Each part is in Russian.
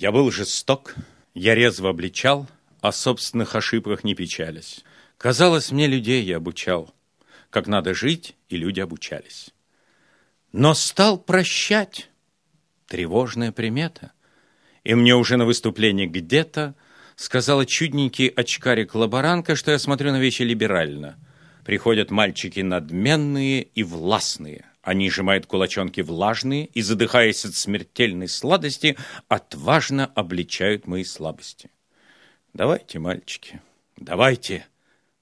Я был жесток, я резво обличал, о собственных ошибках не печались. Казалось, мне людей я обучал, как надо жить, и люди обучались. Но стал прощать. Тревожная примета. И мне уже на выступлении где-то сказала чудненький очкарик лаборанка, что я смотрю на вещи либерально. Приходят мальчики надменные и властные. Они сжимают кулачонки влажные и, задыхаясь от смертельной сладости, отважно обличают мои слабости. Давайте, мальчики, давайте,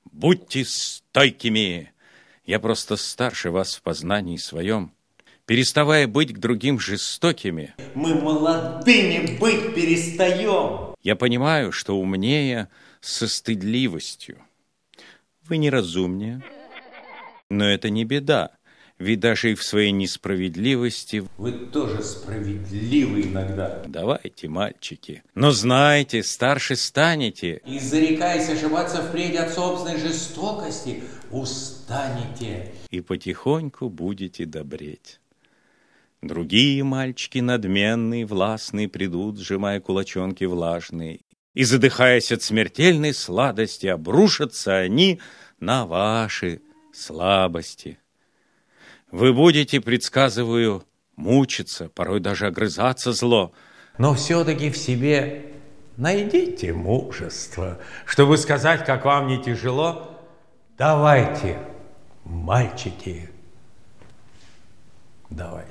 будьте стойкими. Я просто старше вас в познании своем, переставая быть к другим жестокими. Мы молодыми быть перестаем. Я понимаю, что умнее со стыдливостью. Вы неразумнее, но это не беда видавший в своей несправедливости. Вы тоже справедливы иногда. Давайте, мальчики. Но знаете, старше станете. И зарекаясь ошибаться впредь от собственной жестокости, устанете. И потихоньку будете добреть. Другие мальчики надменные, властные, придут, сжимая кулачонки влажные, и, задыхаясь от смертельной сладости, обрушатся они на ваши слабости. Вы будете, предсказываю, мучиться, порой даже огрызаться зло. Но все-таки в себе найдите мужество, чтобы сказать, как вам не тяжело, давайте, мальчики, давайте.